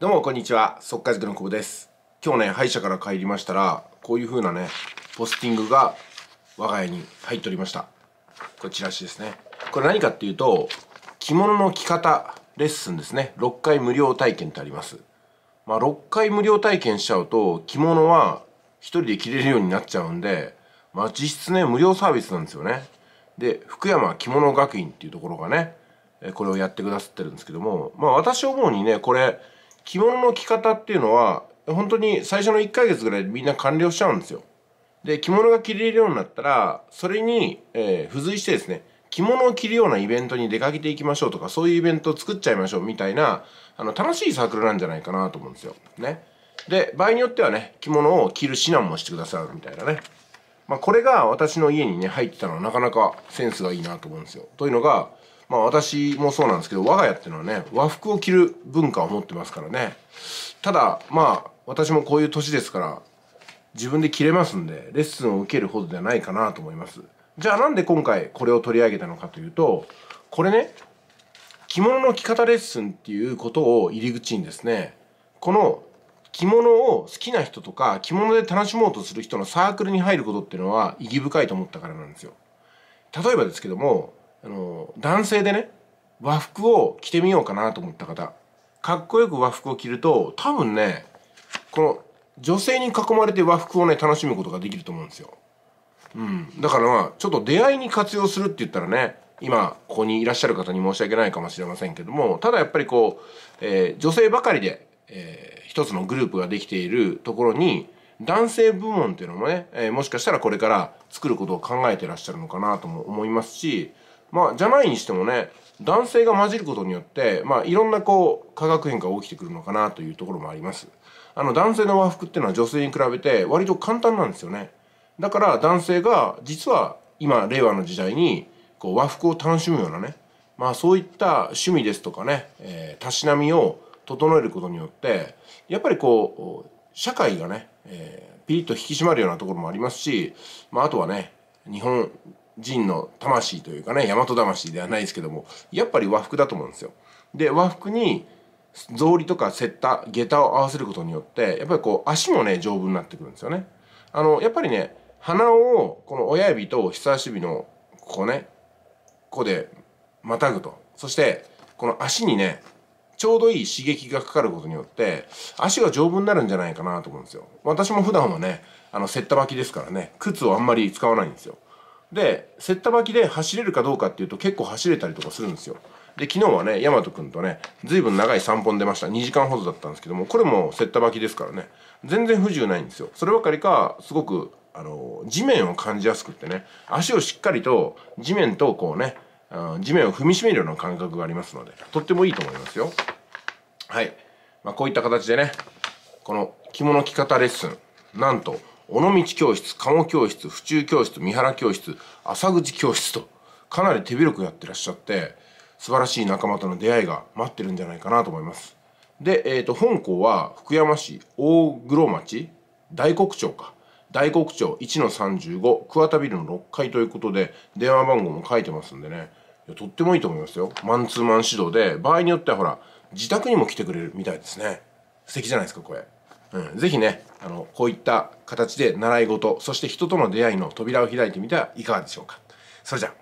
どうもこんにちは速稼塾の久保です今日ね歯医者から帰りましたらこういう風なねポスティングが我が家に入っておりましたこれチラシですねこれ何かっていうと着物の着方レッスンですね6回無料体験ってありますまあ、6回無料体験しちゃうと着物は1人で着れるようになっちゃうんでまあ実質ね無料サービスなんですよねで福山着物学院っていうところがねこれをやってくださってるんですけどもまあ私思うにねこれ着物の着方っていうのは本当に最初の1ヶ月ぐらいでみんな完了しちゃうんですよで着物が着れるようになったらそれに、えー、付随してですね着物を着るようなイベントに出かけていきましょうとかそういうイベントを作っちゃいましょうみたいなあの楽しいサークルなんじゃないかなと思うんですよねで場合によってはね着物を着る指南もしてくださるみたいなねまあ、これが私の家にね入ってたのはなかなかセンスがいいなと思うんですよというのがまあ私もそうなんですけど、我が家っていうのはね、和服を着る文化を持ってますからね。ただ、まあ私もこういう年ですから、自分で着れますんで、レッスンを受けるほどではないかなと思います。じゃあなんで今回これを取り上げたのかというと、これね、着物の着方レッスンっていうことを入り口にですね、この着物を好きな人とか着物で楽しもうとする人のサークルに入ることっていうのは意義深いと思ったからなんですよ。例えばですけどもあの男性でね和服を着てみようかなと思った方かっこよく和服を着ると多分ねこの女性に囲まれて和服をね楽しむことができると思うんですよ。うん、だからまあちょっと出会いに活用するって言ったらね今ここにいらっしゃる方に申し訳ないかもしれませんけどもただやっぱりこう、えー、女性ばかりで、えー、一つのグループができているところに男性部門っていうのもね、えー、もしかしたらこれから作ることを考えてらっしゃるのかなとも思いますしまあ、じゃないにしてもね、男性が混じることによって、まあ、いろんなこう、化学変化が起きてくるのかなというところもあります。あの、男性の和服っていうのは女性に比べて割と簡単なんですよね。だから男性が実は今、令和の時代にこう和服を楽しむようなね、まあそういった趣味ですとかね、えー、たしなみを整えることによって、やっぱりこう、社会がね、えー、ピリッと引き締まるようなところもありますし、まああとはね、日本人の魂というかね大和魂ではないですけどもやっぱり和服だと思うんですよ。で和服に草履とか雪駄下駄を合わせることによってやっぱりこう足もね丈夫になってくるんですよね。あのやっぱりね鼻をこの親指と人差し指のここねここでまたぐとそしてこの足にねちょうどいい刺激がかかることによって足が丈夫になるんじゃないかなと思うんですよ。私も普段はねあのセッタ履きですからね靴をあんまり使わないんですよ。でせったバきで走れるかどうかっていうと結構走れたりとかするんですよで昨日はね大和ト君とね随分長い3本出ました2時間ほどだったんですけどもこれもせったバきですからね全然不自由ないんですよそればかりかすごくあの地面を感じやすくってね足をしっかりと地面とこうね地面を踏みしめるような感覚がありますのでとってもいいと思いますよはい、まあ、こういった形でねこの着物着方レッスンなんと尾道教室鴨教室府中教室三原教室浅口教室とかなり手広くやってらっしゃって素晴らしい仲間との出会いが待ってるんじゃないかなと思います。で、えーと、本校は福山市大黒町大黒町か大黒町1 35桑田ビルの6階ということで電話番号も書いてますんでねいやとってもいいと思いますよマンツーマン指導で場合によってはほら自宅にも来てくれるみたいですね素敵じゃないですかこれ。うん、ぜひねあのこういった形で習い事そして人との出会いの扉を開いてみてはいかがでしょうかそれじゃあ